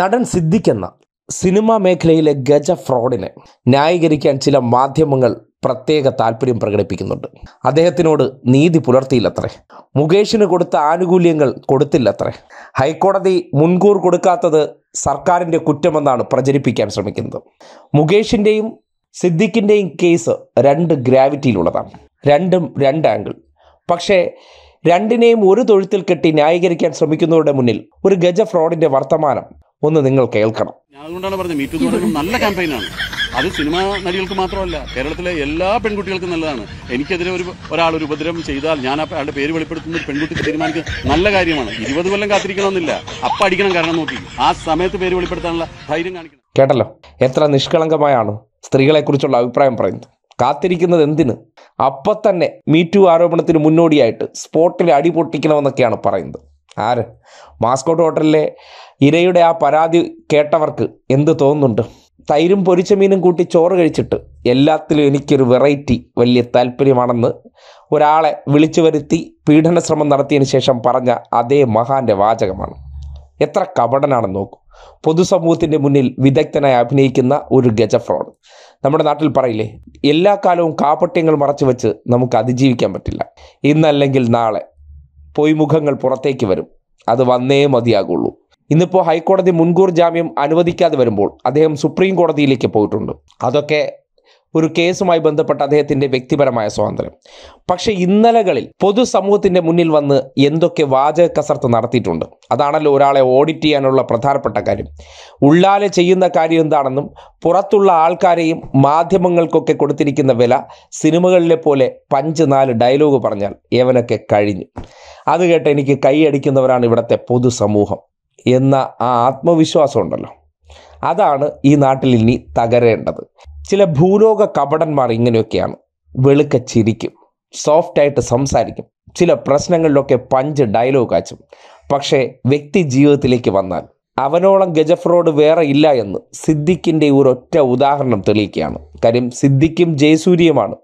നടൻ സിദ്ദിഖ് എന്ന സിനിമാ മേഖലയിലെ ഗജ ഫ്രോഡിനെ ന്യായീകരിക്കാൻ ചില മാധ്യമങ്ങൾ പ്രത്യേക താല്പര്യം പ്രകടിപ്പിക്കുന്നുണ്ട് അദ്ദേഹത്തിനോട് നീതി പുലർത്തിയില്ലത്രേ മുകേഷിന് കൊടുത്ത ആനുകൂല്യങ്ങൾ കൊടുത്തില്ലത്രേ ഹൈക്കോടതി മുൻകൂർ കൊടുക്കാത്തത് സർക്കാരിൻ്റെ കുറ്റമെന്നാണ് പ്രചരിപ്പിക്കാൻ ശ്രമിക്കുന്നത് മുകേഷിൻ്റെയും സിദ്ദിഖിൻ്റെയും കേസ് രണ്ട് ഗ്രാവിറ്റിയിലുള്ളതാണ് രണ്ടും രണ്ട് ആംഗിൾ പക്ഷേ രണ്ടിനെയും ഒരു തൊഴുത്തിൽ കെട്ടി ന്യായീകരിക്കാൻ ശ്രമിക്കുന്നവരുടെ മുന്നിൽ ഒരു ഗജ ഫ്രോഡിൻ്റെ വർത്തമാനം ഒന്ന് നിങ്ങൾ കേൾക്കണം അതുകൊണ്ടാണ് പറഞ്ഞത് മീറ്റു എന്ന് പറയുന്നത് നല്ല ക്യാമ്പയിനാണ് അത് സിനിമാ നടികൾക്ക് മാത്രമല്ല കേരളത്തിലെ എല്ലാ പെൺകുട്ടികൾക്കും നല്ലതാണ് എനിക്കെതിരെ ഒരു ഒരാൾ ഒരു ഉപദ്രവം ചെയ്താൽ ഞാൻ അയാളുടെ പേര് വെളിപ്പെടുത്തുന്ന ഒരു പെൺകുട്ടിക്ക് തീരുമാനിക്കുന്നത് നല്ല കാര്യമാണ് ഇരുപത് കൊല്ലം കാത്തിരിക്കണമെന്നില്ല അപ്പ അടിക്കണം കാരണം നോക്കി ആ സമയത്ത് പേര് വെളിപ്പെടുത്താനുള്ള ധൈര്യം കാണിക്കണം കേട്ടല്ലോ എത്ര നിഷ്കളങ്കമായാണ് സ്ത്രീകളെക്കുറിച്ചുള്ള അഭിപ്രായം പറയുന്നത് കാത്തിരിക്കുന്നത് എന്തിന് അപ്പൊ തന്നെ മീറ്റു ആരോപണത്തിന് മുന്നോടിയായിട്ട് സ്പോട്ടിൽ അടിപൊട്ടിക്കണമെന്നൊക്കെയാണ് പറയുന്നത് ആര് മാസ്കോട്ട് ഹോട്ടലിലെ ഇരയുടെ ആ പരാതി കേട്ടവർക്ക് എന്ത് തോന്നുന്നുണ്ട് തൈരും പൊരിച്ച മീനും കൂട്ടി ചോറ് കഴിച്ചിട്ട് എല്ലാത്തിലും എനിക്കൊരു വെറൈറ്റി വലിയ താല്പര്യമാണെന്ന് ഒരാളെ വിളിച്ചു വരുത്തി പീഡന ശ്രമം നടത്തിയതിന് ശേഷം പറഞ്ഞ അതേ മഹാന്റെ വാചകമാണ് എത്ര കപടനാണെന്ന് നോക്കൂ പൊതുസമൂഹത്തിൻ്റെ മുന്നിൽ വിദഗ്ധനായി അഭിനയിക്കുന്ന ഒരു ഗജ ഫ്രോഡ് നമ്മുടെ നാട്ടിൽ പറയില്ലേ എല്ലാ കാലവും കാപട്യങ്ങൾ മറച്ചു വെച്ച് നമുക്ക് അതിജീവിക്കാൻ പറ്റില്ല ഇന്നല്ലെങ്കിൽ നാളെ പൊയ്മുഖങ്ങൾ പുറത്തേക്ക് വരും അത് വന്നേ മതിയാകുള്ളൂ ഇന്നിപ്പോൾ ഹൈക്കോടതി മുൻകൂർ ജാമ്യം അനുവദിക്കാതെ വരുമ്പോൾ അദ്ദേഹം സുപ്രീം കോടതിയിലേക്ക് പോയിട്ടുണ്ട് അതൊക്കെ ഒരു കേസുമായി ബന്ധപ്പെട്ട അദ്ദേഹത്തിൻ്റെ വ്യക്തിപരമായ സ്വാതന്ത്ര്യം പക്ഷേ ഇന്നലകളിൽ പൊതുസമൂഹത്തിൻ്റെ മുന്നിൽ വന്ന് എന്തൊക്കെ വാചക കസർത്ത് നടത്തിയിട്ടുണ്ട് അതാണല്ലോ ഒരാളെ ഓഡിറ്റ് ചെയ്യാനുള്ള പ്രധാനപ്പെട്ട കാര്യം ഉള്ളാലെ ചെയ്യുന്ന കാര്യം എന്താണെന്നും പുറത്തുള്ള ആൾക്കാരെയും മാധ്യമങ്ങൾക്കൊക്കെ കൊടുത്തിരിക്കുന്ന വില സിനിമകളിലെ പോലെ പഞ്ച് നാല് ഡയലോഗ് പറഞ്ഞാൽ ഏവനൊക്കെ കഴിഞ്ഞു അത് കേട്ട് എനിക്ക് കൈയടിക്കുന്നവരാണ് ഇവിടുത്തെ പൊതുസമൂഹം എന്ന ആ ആത്മവിശ്വാസം ഉണ്ടല്ലോ അതാണ് ഈ നാട്ടിൽ ഇനി തകരേണ്ടത് ചില ഭൂലോക കപടന്മാർ ഇങ്ങനെയൊക്കെയാണ് വെളുക്ക ചിരിക്കും സോഫ്റ്റായിട്ട് സംസാരിക്കും ചില പ്രശ്നങ്ങളിലൊക്കെ പഞ്ച് ഡയലോഗ് കാച്ചും പക്ഷേ വ്യക്തി ജീവിതത്തിലേക്ക് വന്നാൽ അവനോളം ഗജഫ്രോഡ് വേറെ ഇല്ല എന്ന് സിദ്ദിഖിൻ്റെ ഒറ്റ ഉദാഹരണം തെളിയിക്കുകയാണ് കാര്യം സിദ്ദിഖും ജയസൂര്യയുമാണ്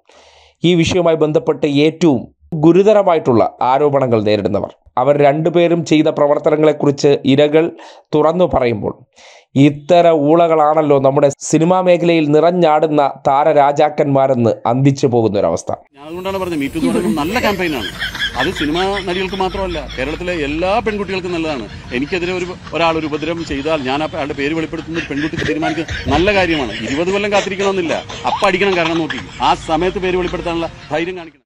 ഈ വിഷയവുമായി ബന്ധപ്പെട്ട് ഏറ്റവും ഗുരുതരമായിട്ടുള്ള ആരോപണങ്ങൾ നേരിടുന്നവർ അവർ രണ്ടുപേരും ചെയ്ത പ്രവർത്തനങ്ങളെക്കുറിച്ച് ഇരകൾ തുറന്നു പറയുമ്പോൾ ഇത്തര ഊളകളാണല്ലോ നമ്മുടെ സിനിമാ മേഖലയിൽ നിറഞ്ഞാടുന്ന താരരാജാക്കന്മാരെന്ന് അന്തിച്ചു പോകുന്ന ഒരവസ്ഥ നല്ല ക്യാമ്പയിനാണ് അത് സിനിമാ നടികൾക്ക് മാത്രമല്ല കേരളത്തിലെ എല്ലാ പെൺകുട്ടികൾക്കും നല്ലതാണ് എനിക്കെതിരെ ഒരു ഒരാൾ ഒരു ഉപദ്രവം ചെയ്താൽ ഞാൻ അയാളുടെ പേര് വെളിപ്പെടുത്തുന്ന പെൺകുട്ടിക്ക് തീരുമാനിക്കുക നല്ല കാര്യമാണ് ഇരുപത് കൊല്ലം കാത്തിരിക്കണമെന്നില്ല അപ്പം അടിക്കണം കാരണം നോക്കി ആ സമയത്ത് പേര് വെളിപ്പെടുത്താനുള്ള ധൈര്യം കാണിക്കണം